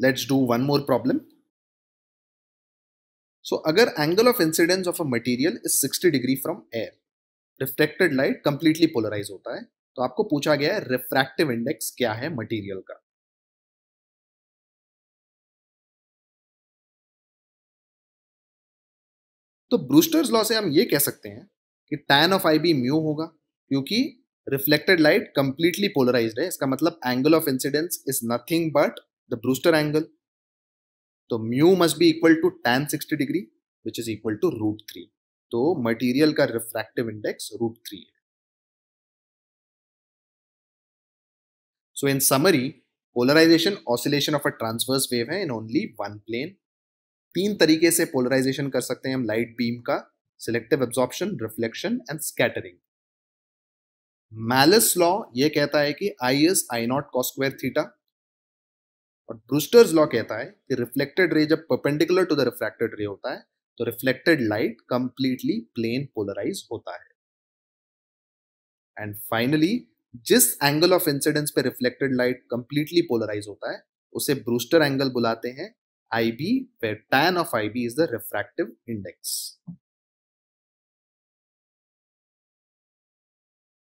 Let's do one more problem. So agar angle of incidence of a material is 60 degree from air, reflected light completely polarized hota hai to aapko pucha gaya hai refractive index kya hai material ka तो Brewster's law से हम ये कह सकते हैं कि tan of I B mu होगा क्योंकि रिफ्लेक्टेड लाइट कंप्लीटली पोलराइज्ड है इसका मतलब angle of incidence is nothing but the Brewster angle. So mu must be equal to tan 60 degree, which is equal to root 3. So material ka refractive index root 3. है So in summary, polarization oscillation of a transverse wave hai in only one plane. तीन tarike se polarization kar sakte hai, light beam ka, selective absorption, reflection and scattering. Malice law ye कहता है कि I is I naught cos square theta और Brewster's law कहता है कि reflected ray जब perpendicular to the refracted रे होता है तो reflected light completely plane polarise होता है एंड फाइनली जिस एंगल ऑफ इंसिडेंस पे रिफ्लेक्टेड लाइट कंप्लीटली पोलराइज होता है उसे ब्रूस्टर एंगल बुलाते हैं I B where tan of I B is the refractive index